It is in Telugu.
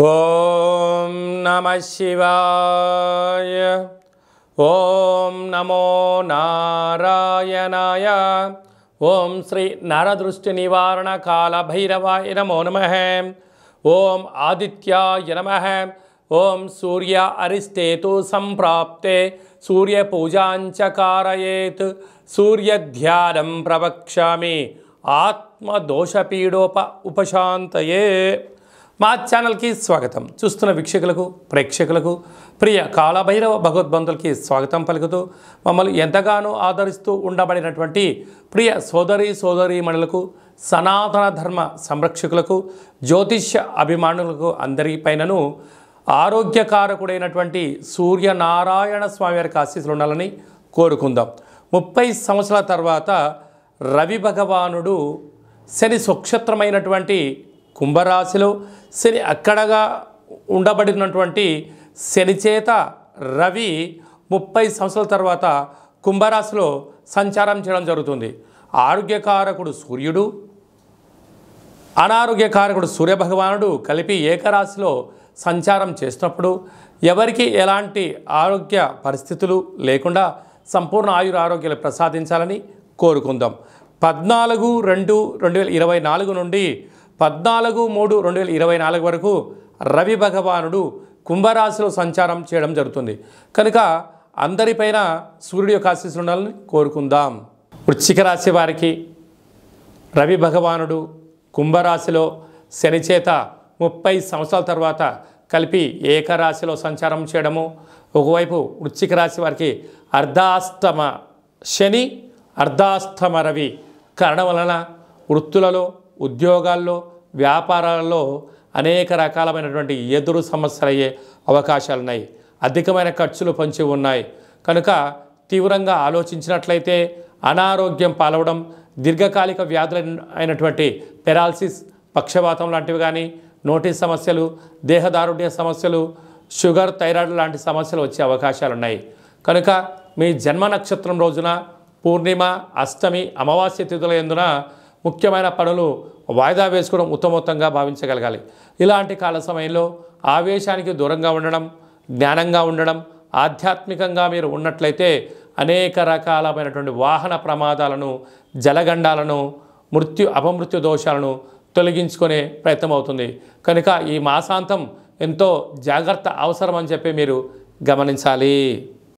ओम नमः शिवाय ओम नमो नारायणाय ओम श्री नरदृष्टि निवारण काल भैरवाय नमो नमः ओम आदित्याय नमः ओम सूर्य अरिष्टेतु संप्राप्ते सूर्य पूजाच कारयेत सूर्य ध्यान प्रवक्षा आत्मदोषपीडोप उपशांतये మా ఛానల్కి స్వాగతం చూస్తున్న వీక్షకులకు ప్రేక్షకులకు ప్రియ కాలభైరవ భగవద్బంధులకి స్వాగతం పలుకుతూ మమ్మల్ని ఎంతగానో ఆదరిస్తూ ఉండబడినటువంటి ప్రియ సోదరి మణులకు సనాతన ధర్మ సంరక్షకులకు జ్యోతిష్య అభిమానులకు అందరిపైనను ఆరోగ్యకారకుడైనటువంటి సూర్యనారాయణ స్వామి వారికి ఆశీస్సులు ఉండాలని కోరుకుందాం ముప్పై సంవత్సరాల తర్వాత రవి భగవానుడు శని సుక్షత్రమైనటువంటి కుంభరాశిలో శని అక్కడగా ఉండబడినటువంటి శనిచేత రవి ముప్పై సంవత్సరాల తర్వాత కుంభరాశిలో సంచారం చేయడం జరుగుతుంది ఆరోగ్యకారకుడు సూర్యుడు అనారోగ్యకారకుడు సూర్యభగవానుడు కలిపి ఏకరాశిలో సంచారం చేసినప్పుడు ఎవరికి ఎలాంటి ఆరోగ్య పరిస్థితులు లేకుండా సంపూర్ణ ఆయుర ఆరోగ్యాలు ప్రసాదించాలని కోరుకుందాం పద్నాలుగు రెండు రెండు వేల ఇరవై నాలుగు నుండి పద్నాలుగు మూడు రెండు వేల ఇరవై నాలుగు వరకు రవి భగవానుడు కుంభరాశిలో సంచారం చేయడం జరుగుతుంది కనుక అందరిపైన సూర్యుడు యొక్క ఆశీస్సు ఉండాలని కోరుకుందాం వృశ్చిక రాశి వారికి రవి భగవానుడు కుంభరాశిలో శని చేత ముప్పై సంవత్సరాల తర్వాత కలిపి ఏకరాశిలో సంచారం చేయడము ఒకవైపు వృశ్చిక రాశి వారికి అర్ధాస్తమ శని అర్ధాస్తమ రవి కారణం వలన వృత్తులలో ఉద్యోగాల్లో వ్యాపారాలలో అనేక రకాలమైనటువంటి ఎదురు సమస్యలు అయ్యే అవకాశాలు ఉన్నాయి అధికమైన ఖర్చులు పంచి ఉన్నాయి కనుక తీవ్రంగా ఆలోచించినట్లయితే అనారోగ్యం పాలవడం దీర్ఘకాలిక వ్యాధుల అయినటువంటి పెరాలసిస్ పక్షవాతం లాంటివి కానీ నోటీస్ సమస్యలు దేహదారుణ్య సమస్యలు షుగర్ థైరాయిడ్ లాంటి సమస్యలు వచ్చే అవకాశాలు ఉన్నాయి కనుక మీ జన్మ నక్షత్రం రోజున పూర్ణిమ అష్టమి అమావాస్య తిథుల ఎందున ముఖ్యమైన పనులు వాయిదా వేసుకోవడం ఉత్తమోత్తంగా భావించగలగాలి ఇలాంటి కాల సమయంలో ఆవేశానికి దూరంగా ఉండడం జ్ఞానంగా ఉండడం ఆధ్యాత్మికంగా మీరు ఉన్నట్లయితే అనేక రకాలమైనటువంటి వాహన ప్రమాదాలను జలగండాలను మృత్యు అపమృత్యు దోషాలను తొలగించుకునే ప్రయత్నం అవుతుంది కనుక ఈ మాసాంతం ఎంతో జాగ్రత్త అవసరం అని చెప్పి మీరు గమనించాలి